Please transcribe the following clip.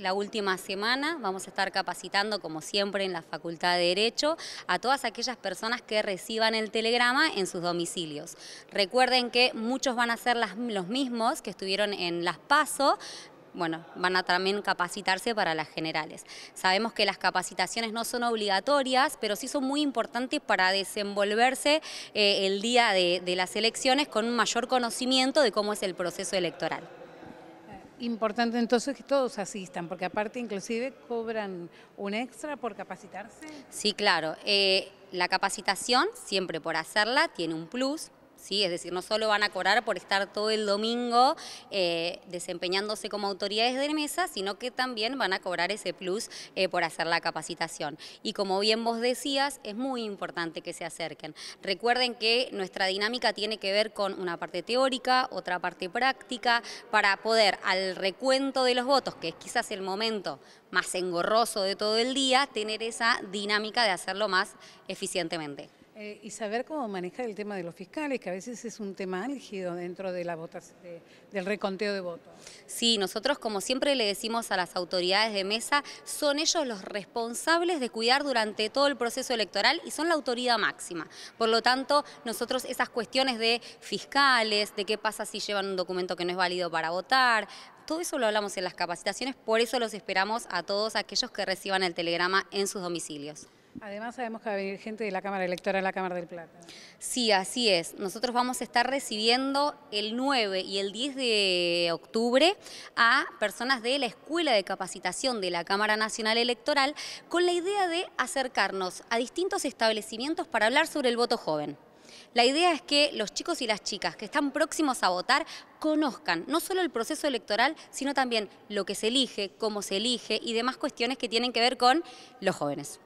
La última semana vamos a estar capacitando, como siempre, en la Facultad de Derecho a todas aquellas personas que reciban el telegrama en sus domicilios. Recuerden que muchos van a ser los mismos que estuvieron en las PASO, bueno, van a también capacitarse para las generales. Sabemos que las capacitaciones no son obligatorias, pero sí son muy importantes para desenvolverse eh, el día de las elecciones con un mayor conocimiento de cómo es el proceso electoral importante entonces que todos asistan, porque aparte inclusive cobran un extra por capacitarse. Sí, claro. Eh, la capacitación, siempre por hacerla, tiene un plus, es decir, no solo van a cobrar por estar todo el domingo eh, desempeñándose como autoridades de mesa, sino que también van a cobrar ese plus eh, por hacer la capacitación. Y como bien vos decías, es muy importante que se acerquen. Recuerden que nuestra dinámica tiene que ver con una parte teórica, otra parte práctica, para poder al recuento de los votos, que es quizás el momento más engorroso de todo el día, tener esa dinámica de hacerlo más eficientemente. Eh, y saber cómo manejar el tema de los fiscales, que a veces es un tema álgido dentro del reconteo de votos. Sí, nosotros como siempre le decimos a las autoridades de mesa, son ellos los responsables de cuidar durante todo el proceso electoral y son la autoridad máxima. Por lo tanto, nosotros esas cuestiones de fiscales, de qué pasa si llevan un documento que no es válido para votar, todo eso lo hablamos en las capacitaciones, por eso los esperamos a todos aquellos que reciban el telegrama en sus domicilios. Además sabemos que va a venir gente de la Cámara Electoral a la Cámara del Plata. Sí, así es. Nosotros vamos a estar recibiendo el 9 y el 10 de octubre a personas de la Escuela de Capacitación de la Cámara Nacional Electoral con la idea de acercarnos a distintos establecimientos para hablar sobre el voto joven. La idea es que los chicos y las chicas que están próximos a votar conozcan no solo el proceso electoral, sino también lo que se elige, cómo se elige y demás cuestiones que tienen que ver con los jóvenes.